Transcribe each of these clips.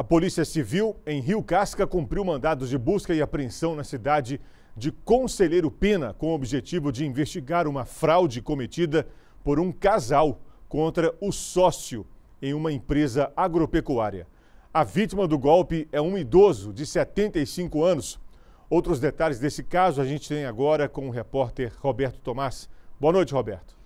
A Polícia Civil em Rio Casca cumpriu mandados de busca e apreensão na cidade de Conselheiro Pena, com o objetivo de investigar uma fraude cometida por um casal contra o sócio em uma empresa agropecuária. A vítima do golpe é um idoso de 75 anos. Outros detalhes desse caso a gente tem agora com o repórter Roberto Tomás. Boa noite, Roberto.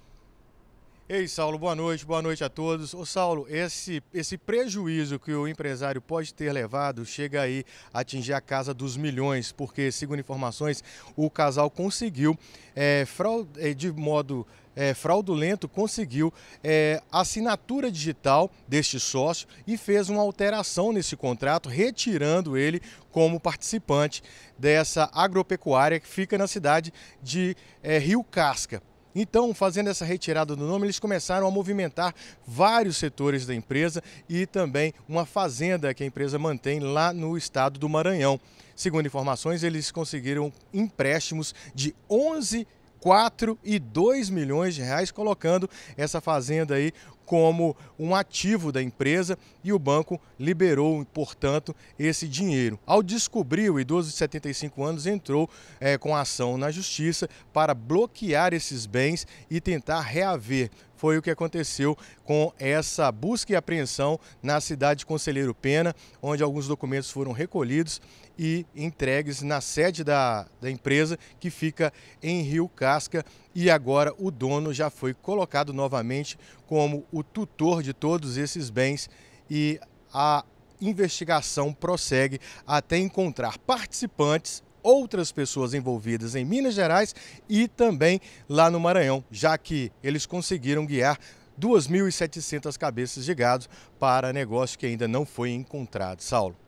Ei, Saulo, boa noite, boa noite a todos. Ô, Saulo, esse, esse prejuízo que o empresário pode ter levado chega aí a atingir a casa dos milhões, porque, segundo informações, o casal conseguiu, é, fraude, é, de modo é, fraudulento conseguiu é, assinatura digital deste sócio e fez uma alteração nesse contrato, retirando ele como participante dessa agropecuária que fica na cidade de é, Rio Casca. Então, fazendo essa retirada do nome, eles começaram a movimentar vários setores da empresa e também uma fazenda que a empresa mantém lá no estado do Maranhão. Segundo informações, eles conseguiram empréstimos de 11 4 e 2 milhões de reais, colocando essa fazenda aí como um ativo da empresa e o banco liberou, portanto, esse dinheiro. Ao descobrir, o idoso de 75 anos entrou é, com ação na justiça para bloquear esses bens e tentar reaver foi o que aconteceu com essa busca e apreensão na cidade de Conselheiro Pena, onde alguns documentos foram recolhidos e entregues na sede da, da empresa que fica em Rio Casca, e agora o dono já foi colocado novamente como o tutor de todos esses bens e a investigação prossegue até encontrar participantes outras pessoas envolvidas em Minas Gerais e também lá no Maranhão, já que eles conseguiram guiar 2.700 cabeças de gado para negócio que ainda não foi encontrado. Saulo.